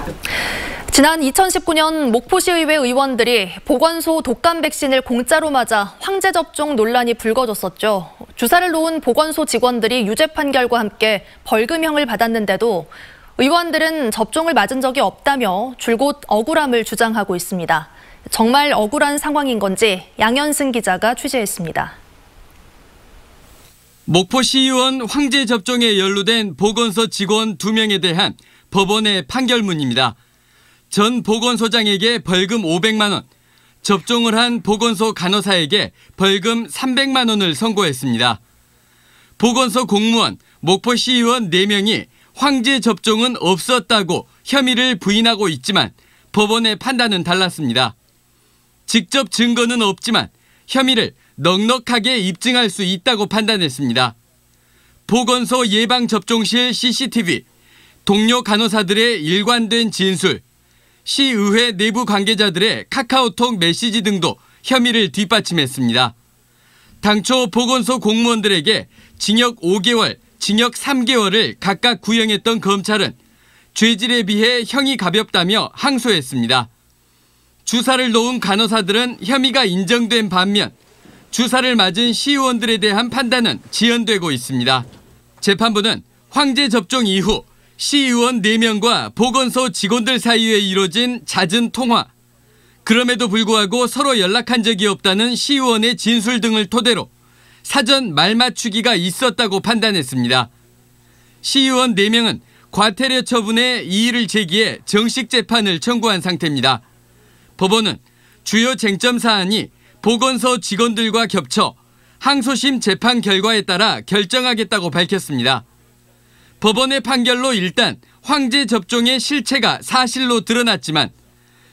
있습니다. 지난 2019년 목포시의회 의원들이 보건소 독감 백신을 공짜로 맞아 황제 접종 논란이 불거졌었죠. 주사를 놓은 보건소 직원들이 유죄 판결과 함께 벌금형을 받았는데도 의원들은 접종을 맞은 적이 없다며 줄곧 억울함을 주장하고 있습니다. 정말 억울한 상황인 건지 양현승 기자가 취재했습니다. 목포시의원 황제 접종에 연루된 보건소 직원 2명에 대한 법원의 판결문입니다. 전 보건소장에게 벌금 500만 원, 접종을 한 보건소 간호사에게 벌금 300만 원을 선고했습니다. 보건소 공무원, 목포시의원 4명이 황제 접종은 없었다고 혐의를 부인하고 있지만 법원의 판단은 달랐습니다. 직접 증거는 없지만 혐의를 넉넉하게 입증할 수 있다고 판단했습니다. 보건소 예방접종실 CCTV, 동료 간호사들의 일관된 진술, 시의회 내부 관계자들의 카카오톡 메시지 등도 혐의를 뒷받침했습니다. 당초 보건소 공무원들에게 징역 5개월, 징역 3개월을 각각 구형했던 검찰은 죄질에 비해 형이 가볍다며 항소했습니다. 주사를 놓은 간호사들은 혐의가 인정된 반면 주사를 맞은 시의원들에 대한 판단은 지연되고 있습니다. 재판부는 황제 접종 이후 시의원 4명과 보건소 직원들 사이에 이뤄진 잦은 통화, 그럼에도 불구하고 서로 연락한 적이 없다는 시의원의 진술 등을 토대로 사전 말맞추기가 있었다고 판단했습니다. 시의원 4명은 과태료 처분에 이의를 제기해 정식 재판을 청구한 상태입니다. 법원은 주요 쟁점 사안이 보건소 직원들과 겹쳐 항소심 재판 결과에 따라 결정하겠다고 밝혔습니다. 법원의 판결로 일단 황제 접종의 실체가 사실로 드러났지만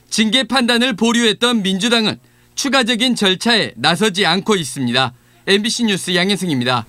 징계 판단을 보류했던 민주당은 추가적인 절차에 나서지 않고 있습니다. MBC 뉴스 양혜승입니다.